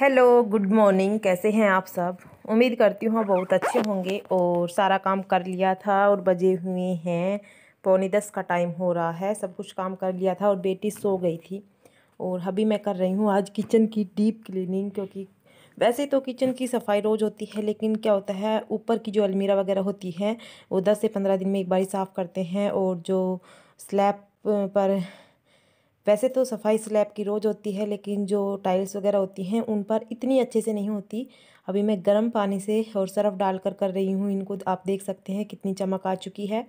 hello good morning कैसे हैं आप सब उम्मीद करती हूँ बहुत अच्छे होंगे और सारा काम कर लिया था और बजे हुए हैं पौने दस का टाइम हो रहा है सब कुछ काम कर लिया था और बेटी सो गई थी और अभी मैं कर रही हूँ आज किचन की डीप क्लीनिंग क्योंकि वैसे तो किचन की सफाई रोज़ होती है लेकिन क्या होता है ऊपर की जो अलमीरा वगैरह होती है वो दस से पंद्रह दिन में एक बार साफ़ करते हैं और जो स्लैब पर वैसे तो सफाई स्लैब की रोज़ होती है लेकिन जो टाइल्स वगैरह होती हैं उन पर इतनी अच्छे से नहीं होती अभी मैं गर्म पानी से और सर्फ डालकर कर रही हूँ इनको आप देख सकते हैं कितनी चमक आ चुकी है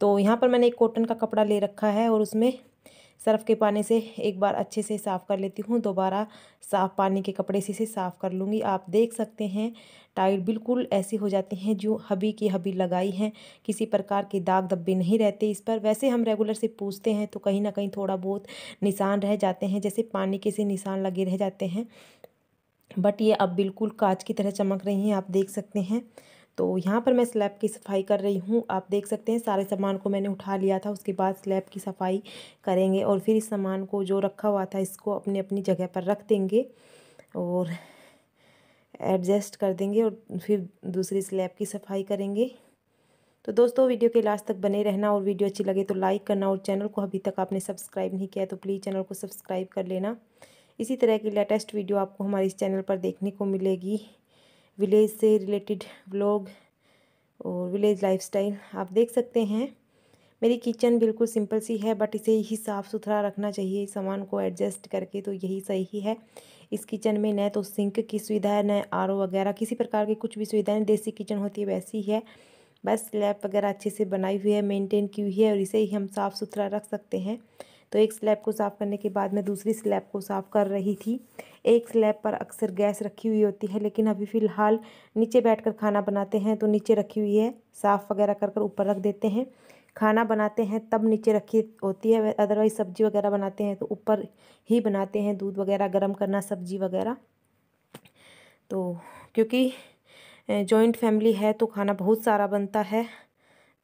तो यहाँ पर मैंने एक कॉटन का कपड़ा ले रखा है और उसमें सर्फ़ के पानी से एक बार अच्छे से साफ़ कर लेती हूँ दोबारा साफ़ पानी के कपड़े से इसे साफ़ कर लूँगी आप देख सकते हैं टाइल बिल्कुल ऐसी हो जाती हैं जो हबी की हबी लगाई हैं किसी प्रकार के दाग धब्बे नहीं रहते इस पर वैसे हम रेगुलर से पूछते हैं तो कहीं ना कहीं थोड़ा बहुत निशान रह जाते हैं जैसे पानी के से निशान लगे रह जाते हैं बट ये अब बिल्कुल कांच की तरह चमक रही हैं आप देख सकते हैं तो यहाँ पर मैं स्लैब की सफाई कर रही हूँ आप देख सकते हैं सारे सामान को मैंने उठा लिया था उसके बाद स्लैब की सफाई करेंगे और फिर इस सामान को जो रखा हुआ था इसको अपनी अपनी जगह पर रख देंगे और एडजस्ट कर देंगे और फिर दूसरी स्लैब की सफाई करेंगे तो दोस्तों वीडियो के लास्ट तक बने रहना और वीडियो अच्छी लगे तो लाइक करना और चैनल को अभी तक आपने सब्सक्राइब नहीं किया तो प्लीज़ चैनल को सब्सक्राइब कर लेना इसी तरह की लेटेस्ट वीडियो आपको हमारे इस चैनल पर देखने को मिलेगी विलेज से रिलेटेड व्लॉग और विलेज लाइफस्टाइल आप देख सकते हैं मेरी किचन बिल्कुल सिंपल सी है बट इसे ही साफ़ सुथरा रखना चाहिए सामान को एडजस्ट करके तो यही सही है इस किचन में न तो सिंक की सुविधा है न आर वगैरह किसी प्रकार की कुछ भी नहीं देसी किचन होती है वैसी है बस स्लैब वगैरह अच्छे से बनाई हुई है मेंटेन की हुई है और इसे ही हम साफ़ सुथरा रख सकते हैं तो एक स्लैब को साफ़ करने के बाद मैं दूसरी स्लैब को साफ़ कर रही थी एक स्लैब पर अक्सर गैस रखी हुई होती है लेकिन अभी फ़िलहाल नीचे बैठ खाना बनाते हैं तो नीचे रखी हुई है साफ़ वगैरह कर कर ऊपर रख देते हैं खाना बनाते हैं तब नीचे रखी होती है अदरवाइज़ सब्ज़ी वगैरह बनाते हैं तो ऊपर ही बनाते हैं दूध वगैरह गर्म करना सब्ज़ी वगैरह तो क्योंकि जॉइंट फैमिली है तो खाना बहुत सारा बनता है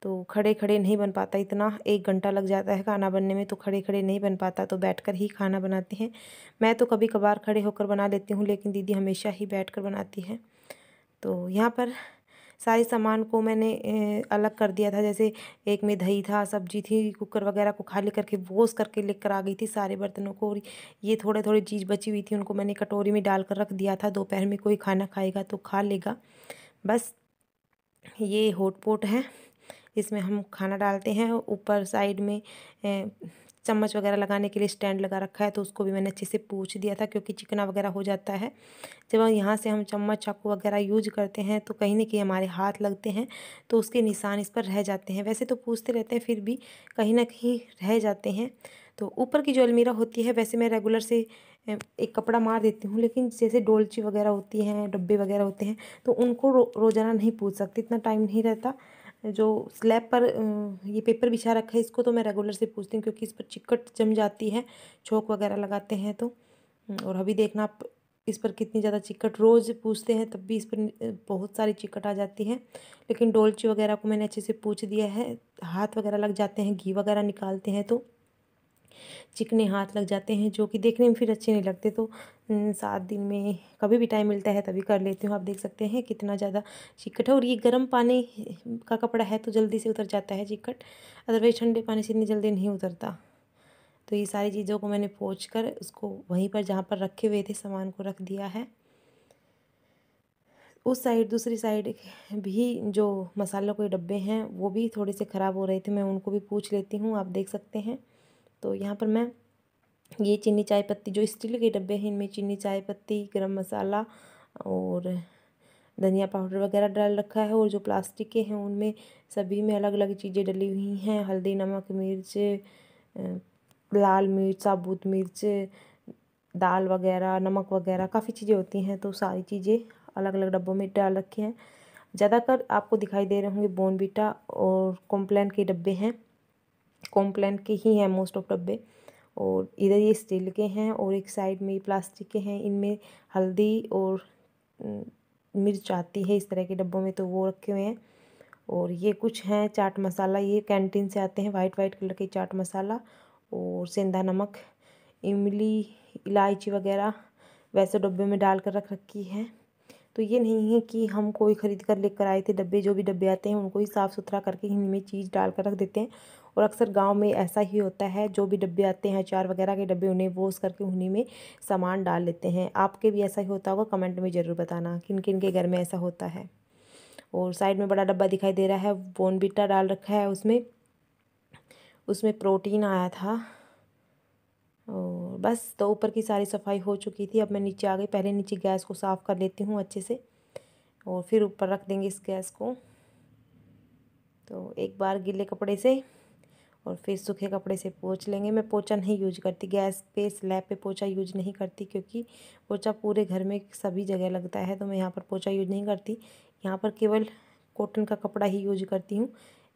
तो खड़े खड़े नहीं बन पाता इतना एक घंटा लग जाता है खाना बनने में तो खड़े खड़े नहीं बन पाता तो बैठकर ही खाना बनाते हैं मैं तो कभी कभार खड़े होकर बना लेती हूँ लेकिन दीदी हमेशा ही बैठकर बनाती है तो यहाँ पर सारे सामान को मैंने अलग कर दिया था जैसे एक में दही था सब्जी थी कुकर वगैरह को खाली करके वोस करके लेकर आ गई थी सारे बर्तनों को और ये थोड़े थोड़े चीज़ बची हुई थी उनको मैंने कटोरी में डाल कर रख दिया था दोपहर में कोई खाना खाएगा तो खा लेगा बस ये पोट है इसमें हम खाना डालते हैं ऊपर साइड में चम्मच वगैरह लगाने के लिए स्टैंड लगा रखा है तो उसको भी मैंने अच्छे से पूछ दिया था क्योंकि चिकना वगैरह हो जाता है जब यहाँ से हम चम्मच चाकू वगैरह यूज करते हैं तो कहीं ना कहीं हमारे हाथ लगते हैं तो उसके निशान इस पर रह जाते हैं वैसे तो पूछते रहते हैं फिर भी कहीं ना कहीं रह जाते हैं तो ऊपर की जो अलमीरा होती है वैसे मैं रेगुलर से एक कपड़ा मार देती हूँ लेकिन जैसे डोलची वगैरह होती हैं डब्बे वगैरह होते हैं तो उनको रो रोज़ाना नहीं पूछ सकती इतना टाइम नहीं रहता जो स्लैब पर ये पेपर बिछा रखा है इसको तो मैं रेगुलर से पूछती हूँ क्योंकि इस पर चिकट जम जाती है छोंक वगैरह लगाते हैं तो हम्म, और अभी देखना आप इस पर कितनी ज़्यादा चिकट रोज़ पूछते हैं तब भी इस पर बहुत सारी चिकट आ जाती है लेकिन डोलची वगैरह को मैंने अच्छे से पूछ दिया है हाथ वगैरह लग जाते हैं घी वगैरह निकालते हैं तो चिकने हाथ लग जाते हैं जो कि देखने में फिर अच्छे नहीं लगते तो सात दिन में कभी भी टाइम मिलता है तभी कर लेती हूँ आप देख सकते हैं कितना ज़्यादा चिकट है और ये गर्म पानी का कपड़ा है तो जल्दी से उतर जाता है चिकट अदरवाइज़ ठंडे पानी से इतनी जल्दी नहीं उतरता तो ये सारी चीज़ों को मैंने पहुँच कर उसको वहीं पर जहाँ पर रखे हुए थे सामान को रख दिया है उस साइड दूसरी साइड भी जो मसालों के डब्बे हैं वो भी थोड़े से ख़राब हो रहे थे मैं उनको भी पूछ लेती हूँ आप देख सकते हैं तो यहाँ पर मैं ये चीनी चाय पत्ती जो स्टील के डब्बे हैं इनमें चीनी चाय पत्ती गरम मसाला और धनिया पाउडर वगैरह डाल रखा है और जो प्लास्टिक के हैं उनमें सभी में अलग अलग चीज़ें डली हुई हैं हल्दी नमक मिर्च लाल मिर्च साबुत मिर्च दाल वगैरह नमक वगैरह काफ़ी चीज़ें होती हैं तो सारी चीज़ें अलग अलग डब्बों में डाल रखी हैं ज़्यादातर आपको दिखाई दे रहे होंगे बोनबीटा और कॉम्प्लेन के डब्बे हैं कॉम्प्लान के ही हैं मोस्ट ऑफ डब्बे और इधर ये स्टील के हैं और एक साइड में ये प्लास्टिक के हैं इनमें हल्दी और मिर्च आती है इस तरह के डब्बों में तो वो रखे हुए हैं और ये कुछ हैं चाट मसाला ये कैंटीन से आते हैं वाइट वाइट कलर के चाट मसाला और सेंधा नमक इमली इलायची वगैरह वैसे डब्बे में डाल कर रख रखी है तो ये नहीं है कि हम कोई ख़रीद कर लेकर आए थे डब्बे जो भी डब्बे आते हैं उनको ही साफ़ सुथरा करके इनमें चीज़ डाल कर रख देते हैं और अक्सर गाँव में ऐसा ही होता है जो भी डब्बे आते हैं अचार वगैरह के डब्बे उन्हें उस करके उन्हीं में सामान डाल लेते हैं आपके भी ऐसा ही होता होगा कमेंट में ज़रूर बताना किन किन के घर में ऐसा होता है और साइड में बड़ा डब्बा दिखाई दे रहा है बोनबीटा डाल रखा है उसमें उसमें प्रोटीन आया था और बस तो ऊपर की सारी सफाई हो चुकी थी अब मैं नीचे आ गई पहले नीचे गैस को साफ़ कर लेती हूँ अच्छे से और फिर ऊपर रख देंगे इस गैस को तो एक बार गीले कपड़े से और फिर सूखे कपड़े से पोछ लेंगे मैं पोछा नहीं यूज करती गैस पे स्लैब पे पोछा यूज नहीं करती क्योंकि पोछा पूरे घर में सभी जगह लगता है तो मैं यहाँ पर पोछा यूज नहीं करती यहाँ पर केवल कॉटन का कपड़ा ही यूज करती हूँ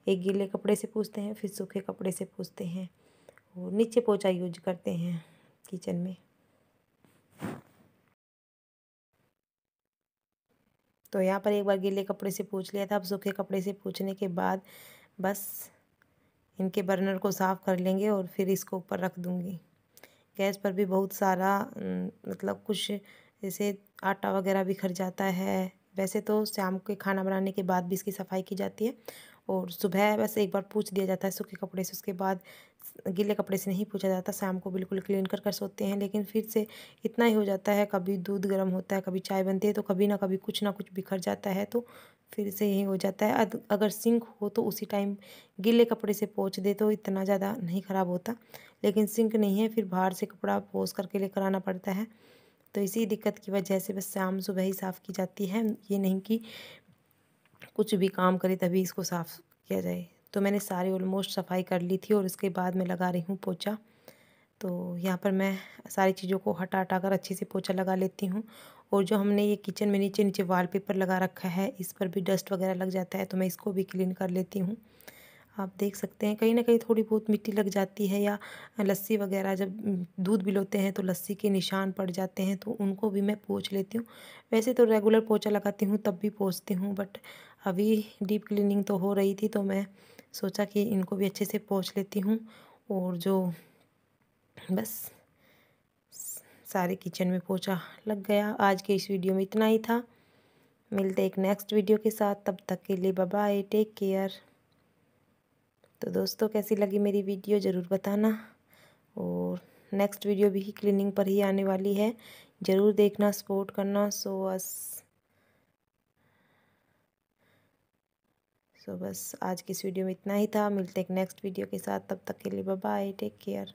एक गीले कपड़े से पूछते हैं फिर सूखे कपड़े से पूछते हैं और नीचे पोछा यूज करते हैं किचन में तो यहाँ पर एक बार गीले कपड़े से पूछ लिया था अब सूखे कपड़े से पूछने के बाद बस इनके बर्नर को साफ़ कर लेंगे और फिर इसको ऊपर रख दूँगी गैस पर भी बहुत सारा मतलब कुछ जैसे आटा वगैरह बिखर जाता है वैसे तो शाम के खाना बनाने के बाद भी इसकी सफाई की जाती है और सुबह बस एक बार पूछ दिया जाता है सूखे कपड़े से उसके बाद गीले कपड़े से नहीं पूछा जाता शाम को बिल्कुल क्लीन कर कर सोते हैं लेकिन फिर से इतना ही हो जाता है कभी दूध गर्म होता है कभी चाय बनती है तो कभी ना कभी कुछ ना कुछ बिखर जाता है तो फिर से यही हो जाता है अगर सिंक हो तो उसी टाइम गीले कपड़े से पोछ दे तो इतना ज़्यादा नहीं ख़राब होता लेकिन सिंक नहीं है फिर बाहर से कपड़ा पोस करके लेकर आना पड़ता है तो इसी दिक्कत की वजह से बस शाम सुबह ही साफ़ की जाती है ये नहीं कि कुछ भी काम करे तभी इसको साफ़ किया जाए तो मैंने सारी ऑलमोस्ट सफाई कर ली थी और उसके बाद मैं लगा रही हूँ पोछा तो यहाँ पर मैं सारी चीज़ों को हटा हटा कर अच्छे से पोछा लगा लेती हूँ और जो हमने ये किचन में नीचे नीचे वॉलपेपर लगा रखा है इस पर भी डस्ट वगैरह लग जाता है तो मैं इसको भी क्लीन कर लेती हूँ आप देख सकते हैं कहीं ना कहीं थोड़ी बहुत मिट्टी लग जाती है या लस्सी वगैरह जब दूध बिलोते हैं तो लस्सी के निशान पड़ जाते हैं तो उनको भी मैं पोछ लेती हूँ वैसे तो रेगुलर पोछा लगाती हूँ तब भी पोछती हूँ बट अभी डीप क्लीनिंग तो हो रही थी तो मैं सोचा कि इनको भी अच्छे से पोछ लेती हूँ और जो बस सारे किचन में पोछा लग गया आज के इस वीडियो में इतना ही था मिलते एक नेक्स्ट वीडियो के साथ तब तक के लिए बाय टेक केयर तो दोस्तों कैसी लगी मेरी वीडियो ज़रूर बताना और नेक्स्ट वीडियो भी क्लीनिंग पर ही आने वाली है ज़रूर देखना सपोर्ट करना सो बस सो तो बस आज की इस वीडियो में इतना ही था मिलते हैं नेक्स्ट वीडियो के साथ तब तक के लिए बाय टेक केयर